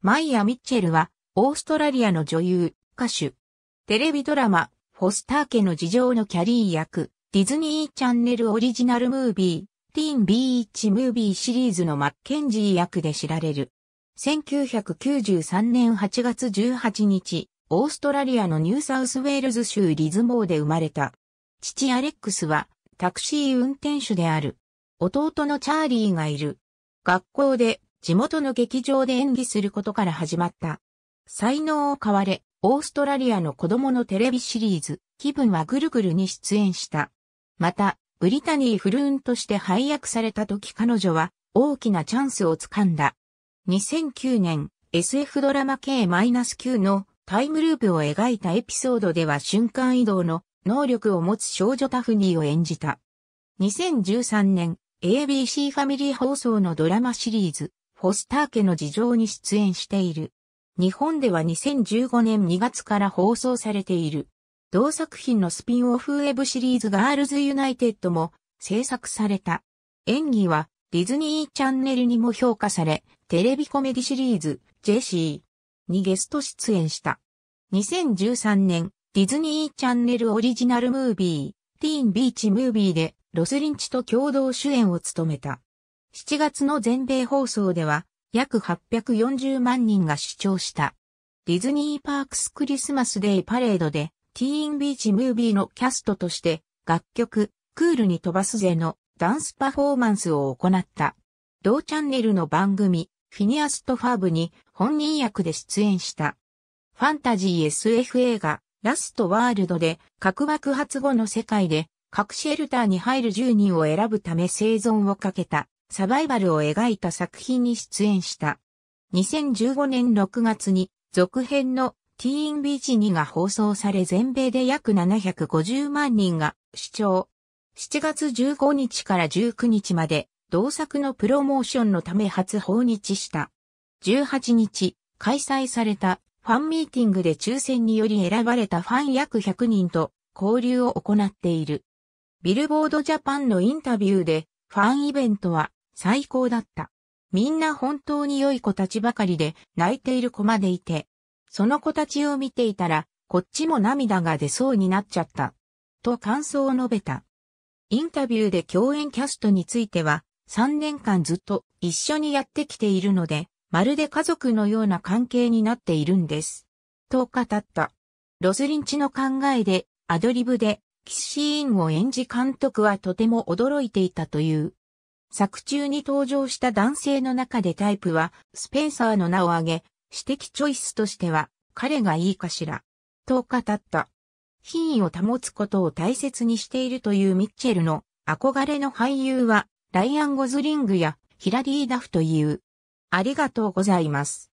マイア・ミッチェルは、オーストラリアの女優、歌手。テレビドラマ、フォスター家の事情のキャリー役、ディズニーチャンネルオリジナルムービー、ティーン・ビーチ・ムービーシリーズのマッケンジー役で知られる。1993年8月18日、オーストラリアのニューサウスウェールズ州リズモーで生まれた。父アレックスはタクシー運転手である。弟のチャーリーがいる。学校で地元の劇場で演技することから始まった。才能を買われ、オーストラリアの子供のテレビシリーズ、気分はぐるぐるに出演した。また、ブリタニー・フルーンとして配役された時彼女は大きなチャンスをつかんだ。2009年、SF ドラマ K-9 のタイムループを描いたエピソードでは瞬間移動の能力を持つ少女タフニーを演じた。2013年、ABC ファミリー放送のドラマシリーズ、フォスター家の事情に出演している。日本では2015年2月から放送されている。同作品のスピンオフウェブシリーズガールズユナイテッドも制作された。演技はディズニーチャンネルにも評価され、テレビコメディシリーズジェシーにゲスト出演した。2013年、ディズニーチャンネルオリジナルムービー、ティーンビーチムービーでロスリンチと共同主演を務めた。7月の全米放送では約840万人が視聴した。ディズニーパークスクリスマスデイパレードでティーンビーチムービーのキャストとして楽曲クールに飛ばすぜのダンスパフォーマンスを行った。同チャンネルの番組フィニアストファーブに本人役で出演した。ファンタジー SF 映画ラストワールドで核爆発後の世界で核シェルターに入る10人を選ぶため生存をかけたサバイバルを描いた作品に出演した。2015年6月に続編のティーンビーチ2が放送され全米で約750万人が視聴。7月15日から19日まで同作のプロモーションのため初訪日した。18日、開催されたファンミーティングで抽選により選ばれたファン約100人と交流を行っている。ビルボードジャパンのインタビューでファンイベントは最高だった。みんな本当に良い子たちばかりで泣いている子までいて、その子たちを見ていたら、こっちも涙が出そうになっちゃった。と感想を述べた。インタビューで共演キャストについては、3年間ずっと一緒にやってきているので、まるで家族のような関係になっているんです。と語った。ロスリンチの考えで、アドリブで、キッシーンを演じ監督はとても驚いていたという。作中に登場した男性の中でタイプは、スペンサーの名を挙げ、私的チョイスとしては、彼がいいかしら、と語った。品位を保つことを大切にしているというミッチェルの憧れの俳優は、ライアン・ゴズリングやヒラリー・ダフという。ありがとうございます。